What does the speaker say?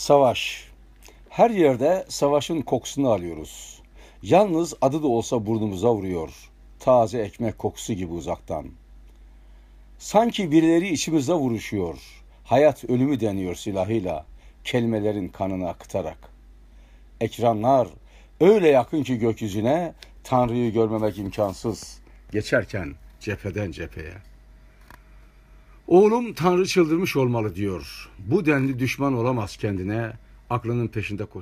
Savaş. Her yerde savaşın kokusunu alıyoruz. Yalnız adı da olsa burnumuza vuruyor. Taze ekmek kokusu gibi uzaktan. Sanki birileri içimizde vuruşuyor. Hayat ölümü deniyor silahıyla, kelimelerin kanını akıtarak. Ekranlar öyle yakın ki gökyüzüne, Tanrı'yı görmemek imkansız. Geçerken cepheden cepheye. Oğlum Tanrı çıldırmış olmalı diyor. Bu denli düşman olamaz kendine, aklının peşinde koşar.